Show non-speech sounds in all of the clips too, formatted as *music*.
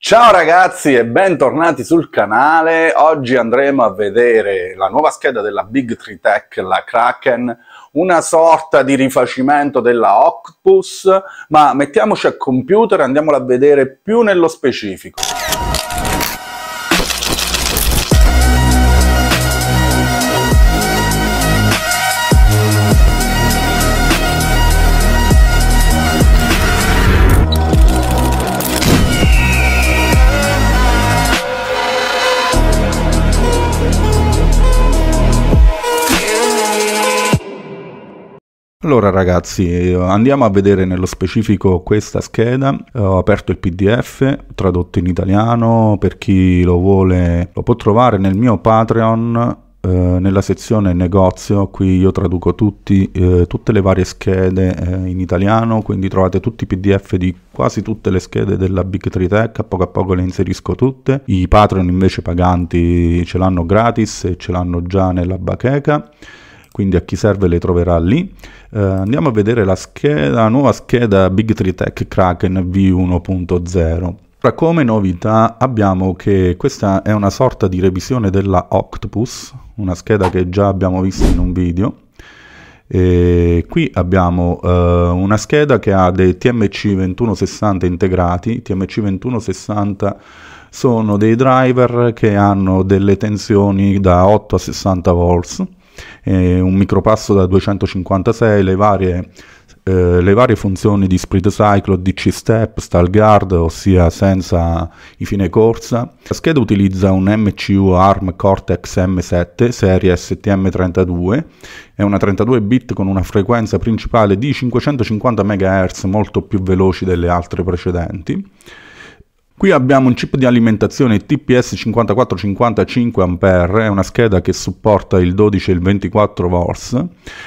Ciao ragazzi e bentornati sul canale, oggi andremo a vedere la nuova scheda della Big Tree Tech, la Kraken, una sorta di rifacimento della Octopus, ma mettiamoci a computer e andiamola a vedere più nello specifico. Allora ragazzi, eh, andiamo a vedere nello specifico questa scheda, eh, ho aperto il pdf, tradotto in italiano, per chi lo vuole lo può trovare nel mio Patreon eh, nella sezione negozio qui io traduco tutti, eh, tutte le varie schede eh, in italiano quindi trovate tutti i pdf di quasi tutte le schede della Big 3 Tech a poco a poco le inserisco tutte i Patreon invece paganti ce l'hanno gratis e ce l'hanno già nella bacheca quindi a chi serve le troverà lì. Eh, andiamo a vedere la, scheda, la nuova scheda Big 3 Tech Kraken V1.0. Tra come novità abbiamo che questa è una sorta di revisione della Octopus, una scheda che già abbiamo visto in un video. E qui abbiamo eh, una scheda che ha dei TMC 2160 integrati. I TMC 2160 sono dei driver che hanno delle tensioni da 8 a 60 volts eh, un micropasso da 256, le varie, eh, le varie funzioni di split cycle, DC step, style guard, ossia senza i fine corsa. La scheda utilizza un MCU ARM Cortex M7 serie STM32, è una 32 bit con una frequenza principale di 550 MHz molto più veloci delle altre precedenti. Qui abbiamo un chip di alimentazione TPS 5455A, è una scheda che supporta il 12 e il 24 v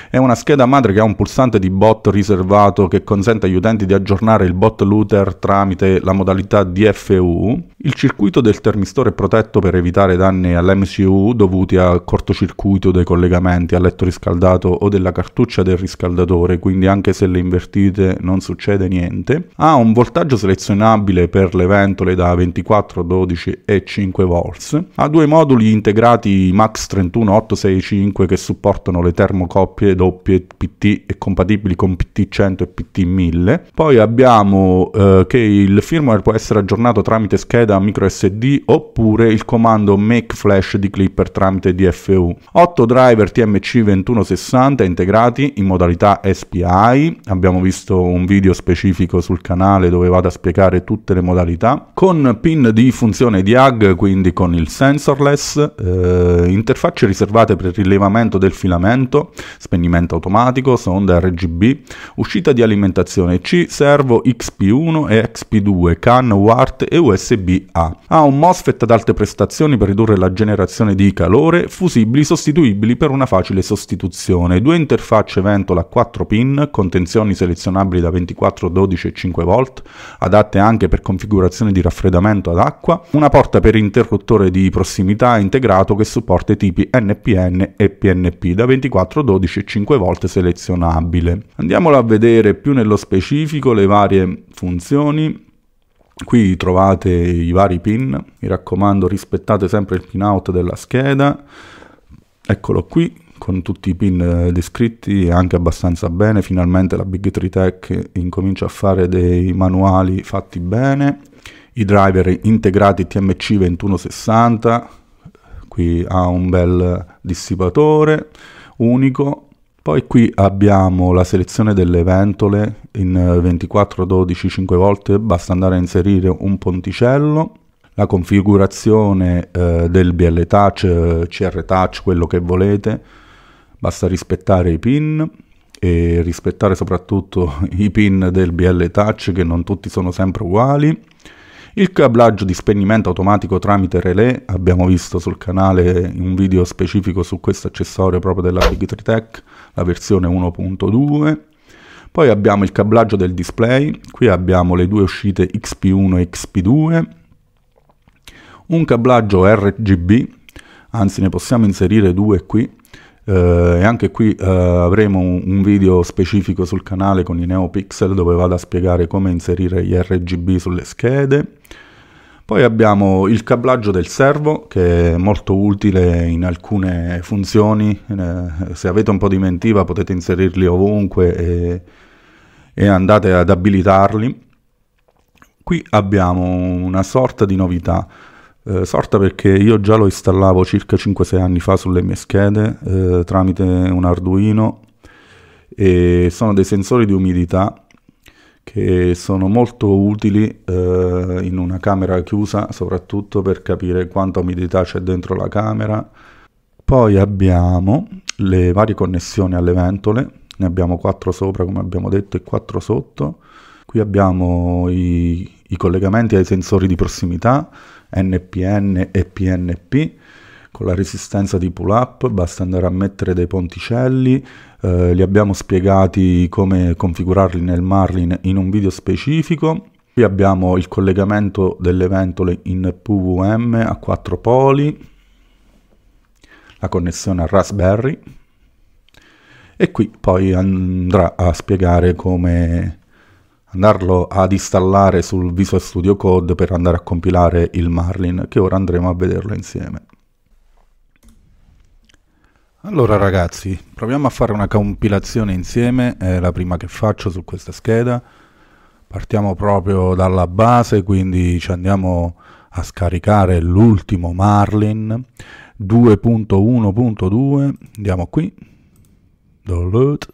è una scheda madre che ha un pulsante di bot riservato che consente agli utenti di aggiornare il bot looter tramite la modalità DFU il circuito del termistore è protetto per evitare danni all'MCU dovuti al cortocircuito dei collegamenti al letto riscaldato o della cartuccia del riscaldatore, quindi anche se le invertite non succede niente. Ha un voltaggio selezionabile per le ventole da 24, 12 e 5 volts. Ha due moduli integrati MAX 31865 che supportano le termocoppie doppie PT e compatibili con PT100 e PT1000. Poi abbiamo eh, che il firmware può essere aggiornato tramite scheda scheda microSD oppure il comando make flash di Clipper tramite DFU. 8 driver TMC2160 integrati in modalità SPI, abbiamo visto un video specifico sul canale dove vado a spiegare tutte le modalità, con pin di funzione DIAG, quindi con il sensorless, eh, interfacce riservate per il rilevamento del filamento, spegnimento automatico, sonda RGB, uscita di alimentazione C, servo XP1 e XP2, CAN, WART e USB a. Ha un MOSFET ad alte prestazioni per ridurre la generazione di calore, fusibili sostituibili per una facile sostituzione, due interfacce ventola a 4 pin con tensioni selezionabili da 24, 12 e 5 V, adatte anche per configurazione di raffreddamento ad acqua, una porta per interruttore di prossimità integrato che supporta i tipi NPN e PNP da 24, 12 e 5 V selezionabile. Andiamolo a vedere più nello specifico le varie funzioni Qui trovate i vari pin, mi raccomando rispettate sempre il pin out della scheda, eccolo qui con tutti i pin eh, descritti anche abbastanza bene, finalmente la Big 3 Tech incomincia a fare dei manuali fatti bene, i driver integrati TMC 2160, qui ha un bel dissipatore unico, poi qui abbiamo la selezione delle ventole in 24, 12, 5 volte, basta andare a inserire un ponticello, la configurazione eh, del BL Touch, eh, CR Touch, quello che volete, basta rispettare i pin e rispettare soprattutto *laughs* i pin del BL Touch che non tutti sono sempre uguali il cablaggio di spegnimento automatico tramite relè, abbiamo visto sul canale un video specifico su questo accessorio proprio della Big 3 Tech, la versione 1.2. Poi abbiamo il cablaggio del display, qui abbiamo le due uscite XP1 e XP2, un cablaggio RGB, anzi ne possiamo inserire due qui, eh, e anche qui eh, avremo un, video specifico sul canale con i NeoPixel dove vado a spiegare come inserire gli RGB sulle schede. Poi abbiamo il cablaggio del servo che è molto utile in alcune funzioni, eh, se avete un po' di mentiva potete inserirli ovunque e, e andate ad abilitarli. Qui abbiamo una sorta di novità, eh, sorta perché io già lo installavo circa 5-6 anni fa sulle mie schede eh, tramite un Arduino e sono dei sensori di umidità che sono molto utili eh, in una camera chiusa soprattutto per capire quanta umidità c'è dentro la camera. Poi abbiamo le varie connessioni alle ventole, ne abbiamo 4 sopra come abbiamo detto e 4 sotto Qui abbiamo i, i collegamenti ai sensori di prossimità NPN e PNP con la resistenza di pull up basta andare a mettere dei ponticelli eh, li abbiamo spiegati come configurarli nel Marlin in un video specifico qui abbiamo il collegamento delle ventole in PVM a 4 poli la connessione a Raspberry e qui poi andrà a spiegare come andarlo ad installare sul Visual Studio Code per andare a compilare il Marlin, che ora andremo a vederlo insieme. Allora ragazzi, proviamo a fare una compilazione insieme, è la prima che faccio su questa scheda. Partiamo proprio dalla base, quindi ci andiamo a scaricare l'ultimo Marlin 2.1.2, andiamo qui, download,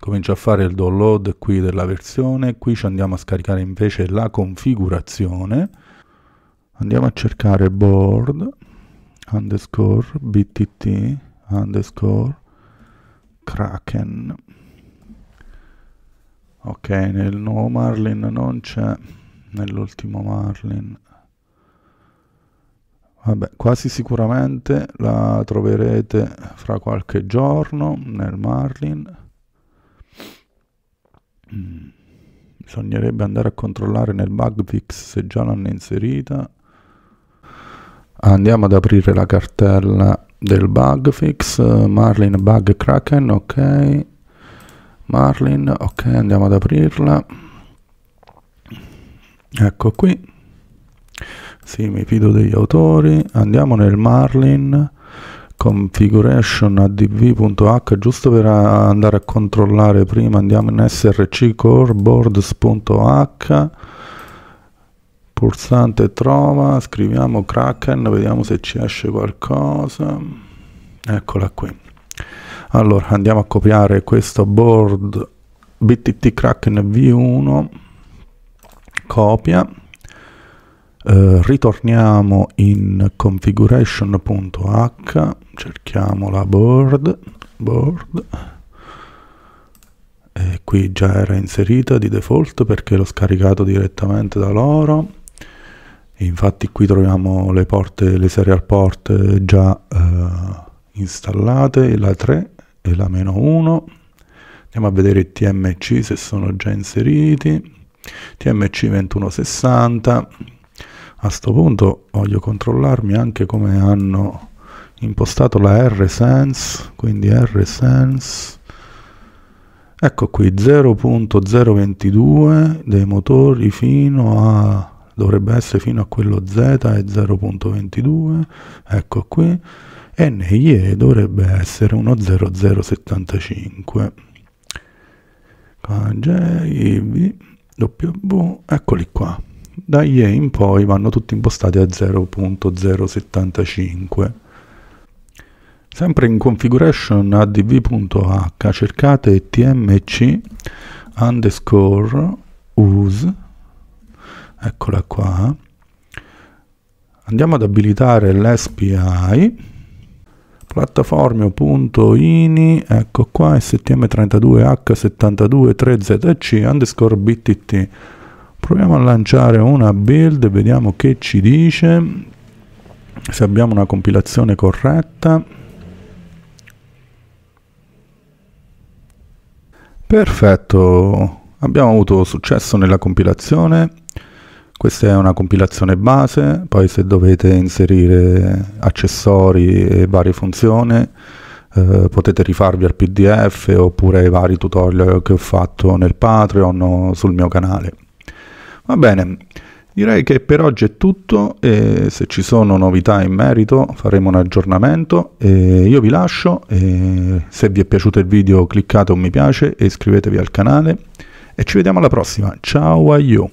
comincio a fare il download qui della versione qui ci andiamo a scaricare invece la configurazione andiamo a cercare board underscore btt underscore kraken ok nel nuovo marlin non c'è nell'ultimo marlin Vabbè, quasi sicuramente la troverete fra qualche giorno nel Marlin. Mm. bisognerebbe andare a controllare nel bug fix se già l'hanno inserita andiamo ad aprire la cartella del bug fix marlin bug kraken ok marlin ok andiamo ad aprirla ecco qui sì mi fido degli autori andiamo nel marlin configuration adv.h giusto per andare a controllare prima andiamo in src core boards.h pulsante trova scriviamo kraken vediamo se ci esce qualcosa eccola qui allora andiamo a copiare questo board btt kraken v1 copia eh, ritorniamo in configuration.h cerchiamo la board, board e qui già era inserita di default perché l'ho scaricato direttamente da loro infatti qui troviamo le porte le serial port già eh, installate la 3 e la meno 1 andiamo a vedere i tmc se sono già inseriti tmc 2160 a sto punto voglio controllarmi anche come hanno impostato la R-Sense, quindi R-Sense. ecco qui 0.022 dei motori fino a, dovrebbe essere fino a quello Z e 0.22, ecco qui, e negli E dovrebbe essere uno 0075. KJ, W, eccoli qua da IE in poi vanno tutti impostati a 0.075. Sempre in configuration adv.h cercate tmc underscore use, eccola qua, andiamo ad abilitare l'SPI, piattaforme.ini, ecco qua, stm32h723zc underscore btt proviamo a lanciare una build vediamo che ci dice se abbiamo una compilazione corretta perfetto abbiamo avuto successo nella compilazione questa è una compilazione base poi se dovete inserire accessori e varie funzioni eh, potete rifarvi al pdf oppure ai vari tutorial che ho fatto nel patreon o sul mio canale Va bene, direi che per oggi è tutto e se ci sono novità in merito faremo un aggiornamento. io vi lascio, se vi è piaciuto il video cliccate un mi piace e iscrivetevi al canale e ci vediamo alla prossima. Ciao a you!